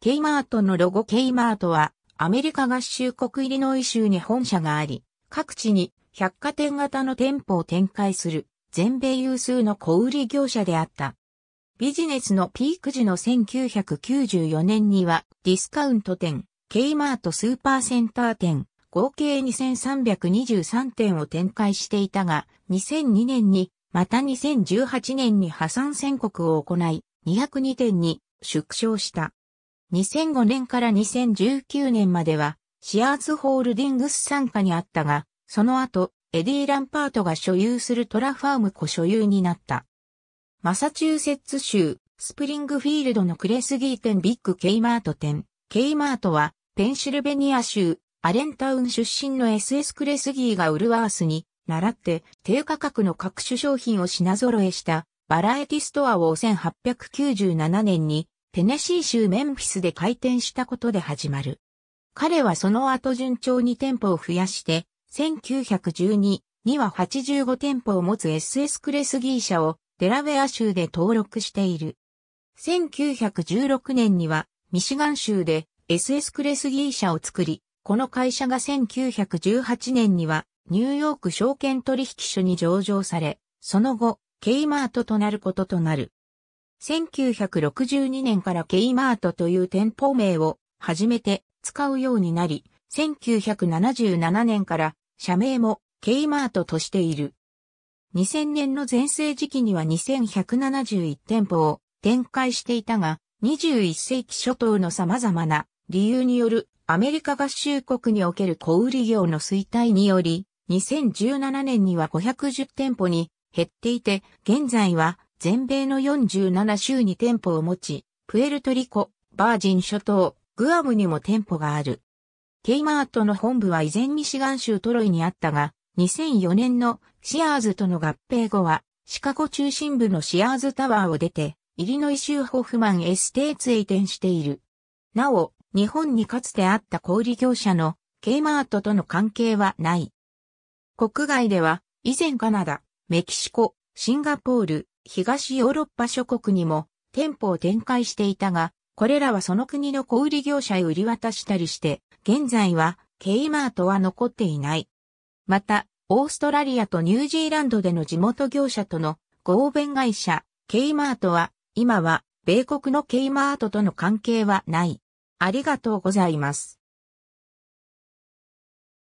ケイマートのロゴケイマートはアメリカ合衆国イリノイ州に本社があり、各地に百貨店型の店舗を展開する全米有数の小売業者であった。ビジネスのピーク時の1994年にはディスカウント店、ケイマートスーパーセンター店、合計2323店を展開していたが、2002年に、また2018年に破産宣告を行い、202店に縮小した。2005年から2019年までは、シアーズホールディングス傘下にあったが、その後、エディ・ランパートが所有するトラファーム所有になった。マサチューセッツ州、スプリングフィールドのクレスギー店ビッグ・ケイマート店。ケイマートは、ペンシルベニア州、アレンタウン出身の SS クレスギーがウルワースに、習って、低価格の各種商品を品揃えした、バラエティストアを1897年にテネシー州メンフィスで開店したことで始まる。彼はその後順調に店舗を増やして、1912には85店舗を持つ SS クレスギー社をデラウェア州で登録している。1916年にはミシガン州で SS クレスギー社を作り、この会社が1918年にはニューヨーク証券取引所に上場され、その後、ケイマートとなることとなる。1962年から K マートという店舗名を初めて使うようになり、1977年から社名も K マートとしている。2000年の前世時期には2171店舗を展開していたが、21世紀初頭の様々な理由によるアメリカ合衆国における小売業の衰退により、2017年には510店舗に減っていて、現在は全米の47州に店舗を持ち、プエルトリコ、バージン諸島、グアムにも店舗がある。ケイマートの本部は依然ミシガン州トロイにあったが、2004年のシアーズとの合併後は、シカゴ中心部のシアーズタワーを出て、イリノイ州ホフマンエステーツへ移転している。なお、日本にかつてあった小売業者のケイマートとの関係はない。国外では、以前カナダ、メキシコ、シンガポール、東ヨーロッパ諸国にも店舗を展開していたが、これらはその国の小売業者へ売り渡したりして、現在は K マートは残っていない。また、オーストラリアとニュージーランドでの地元業者との合弁会社 K マートは、今は米国の K マートとの関係はない。ありがとうございます。